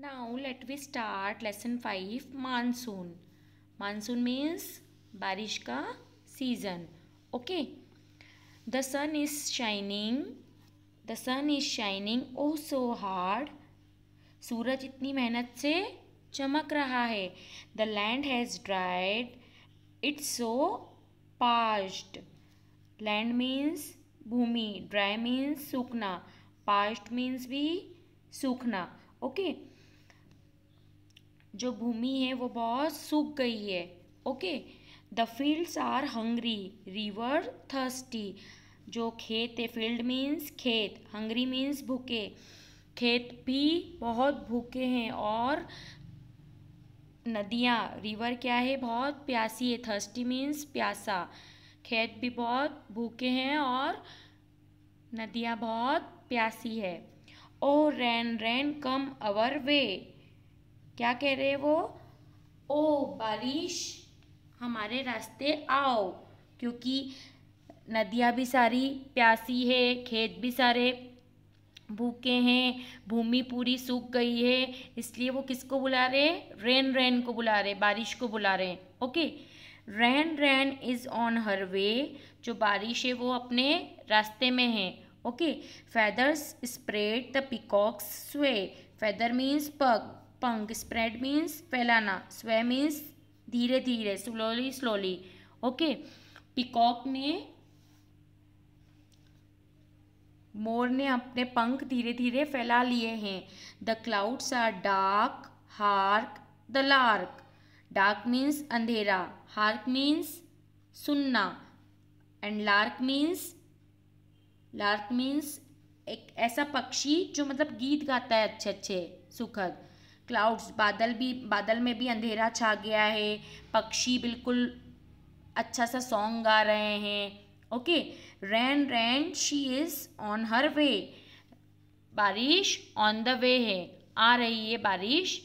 Now let we start lesson 5 monsoon. Monsoon means बारिश का season. Okay. The sun is shining. The sun is shining oh so hard. सूरज इतनी मेहनत से चमक रहा है the land has dried it's so parched land means भूमि dry means सूखना पास्ट मीन्स भी सूखना ओके okay? जो भूमि है वो बहुत सूख गई है okay the fields are hungry river thirsty जो खेत है फील्ड मीन्स खेत हंग्री मीन्स भूखे खेत भी बहुत भूखे हैं और नदियाँ रिवर क्या है बहुत प्यासी है थर्स्टी मीन्स प्यासा खेत भी बहुत भूखे हैं और नदियाँ बहुत प्यासी है ओ रैन रैन कम अवर वे क्या कह रहे वो ओ बारिश हमारे रास्ते आओ क्योंकि नदियाँ भी सारी प्यासी है खेत भी सारे भूखे हैं भूमि पूरी सूख गई है इसलिए वो किसको बुला रहे हैं रेन रेन को बुला रहे बारिश को बुला रहे हैं okay rain rain is on her way जो बारिश है वो अपने रास्ते में है okay feathers spread the peacocks sway feather means पग पंख स्प्रेड मीन्स फैलाना स्वे मीन्स धीरे धीरे स्लोली स्लोली ओके पिकॉक ने मोर ने अपने पंख धीरे धीरे फैला लिए हैं the clouds are dark hark the lark dark means अंधेरा हार्क मीन्स सुनना and lark means lark means एक ऐसा पक्षी जो मतलब गीत गाता है अच्छे अच्छे सुखद क्लाउड्स बादल भी बादल में भी अंधेरा छा गया है पक्षी बिल्कुल अच्छा सा सॉन्ग गा रहे हैं okay rain rain she is on her way बारिश ऑन द वे है आ रही है बारिश